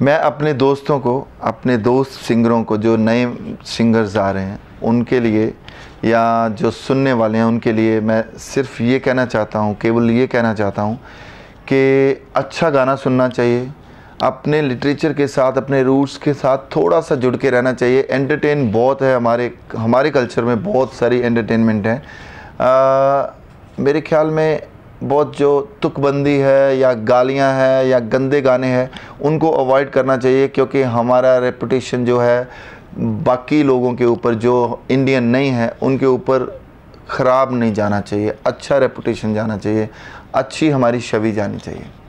मैं अपने दोस्तों को अपने दोस्त सिंगरों को जो नए सिंगर्स आ रहे हैं उनके लिए या जो सुनने वाले हैं उनके लिए मैं सिर्फ ये कहना चाहता हूँ केवल ये कहना चाहता हूँ कि अच्छा गाना सुनना चाहिए अपने लिटरेचर के साथ अपने रूट्स के साथ थोड़ा सा जुड़ के रहना चाहिए एंटरटेन बहुत है हमारे हमारे कल्चर में बहुत सारी एंटरटेनमेंट है आ, मेरे ख्याल में बहुत जो तुकबंदी है या गालियां हैं या गंदे गाने हैं उनको अवॉइड करना चाहिए क्योंकि हमारा रेपुटेशन जो है बाकी लोगों के ऊपर जो इंडियन नहीं है उनके ऊपर ख़राब नहीं जाना चाहिए अच्छा रेपुटेशन जाना चाहिए अच्छी हमारी छवि जानी चाहिए